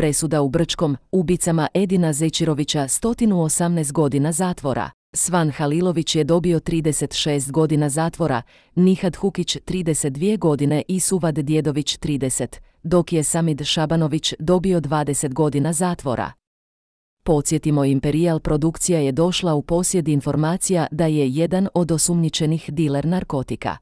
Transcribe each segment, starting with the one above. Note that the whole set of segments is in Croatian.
presuda u Brčkom, ubicama Edina Zečirovića 118 godina zatvora. Svan Halilović je dobio 36 godina zatvora, Nihad Hukić 32 godine i Suvad Djedović 30, dok je Samid Šabanović dobio 20 godina zatvora. Podsjetimo, Imperial produkcija je došla u posjed informacija da je jedan od osumnjičenih diler narkotika.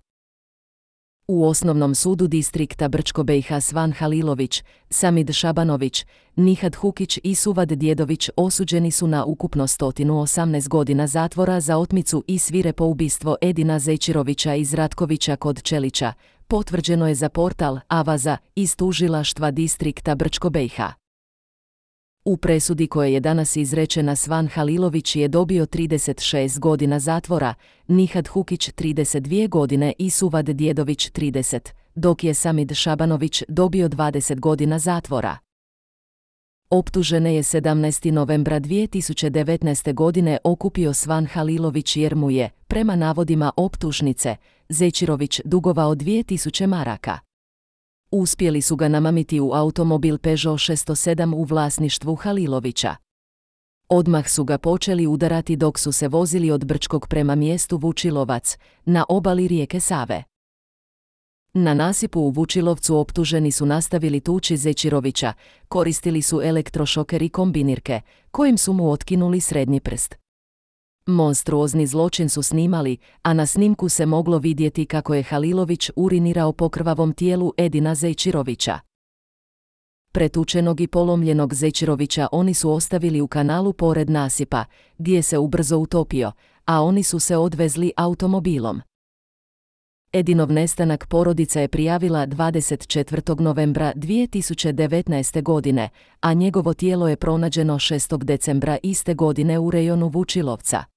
U osnovnom sudu distrikta Brčko-BiH Svan Halilović, Samid Šabanović, Nihad Hukić i Suvad Djedović osuđeni su na ukupno 118 godina zatvora za otmicu i svire po ubistvo Edina Zečirovića iz Ratkovića kod Čelića, potvrđeno je za portal Avaza iz tužilaštva distrikta brčko u presudi koje je danas izrečena Svan Halilović je dobio 36 godina zatvora, Nihad Hukić 32 godine i Suvad Djedović 30, dok je Samid Šabanović dobio 20 godina zatvora. Optužene je 17. novembra 2019. godine okupio Svan Halilović jer mu je, prema navodima optužnice, Zečirović dugovao 2000 maraka uspjeli su ga namamiti u automobil Peugeot 607 u vlasništvu Halilovića. Odmah su ga počeli udarati dok su se vozili od Brčkog prema mjestu Vučilovac, na obali rijeke Save. Na nasipu u Vučilovcu optuženi su nastavili tući Zečirovića, koristili su elektrošoker i kombinirke, kojim su mu otkinuli srednji prst. Monstruozni zločin su snimali, a na snimku se moglo vidjeti kako je Halilović urinirao po krvavom tijelu Edina Zejčirovića. Pretučenog i polomljenog Zejčirovića oni su ostavili u kanalu pored nasipa, gdje se ubrzo utopio, a oni su se odvezli automobilom. Edinov nestanak porodica je prijavila 24. novembra 2019. godine, a njegovo tijelo je pronađeno 6. decembra iste godine u rejonu Vučilovca.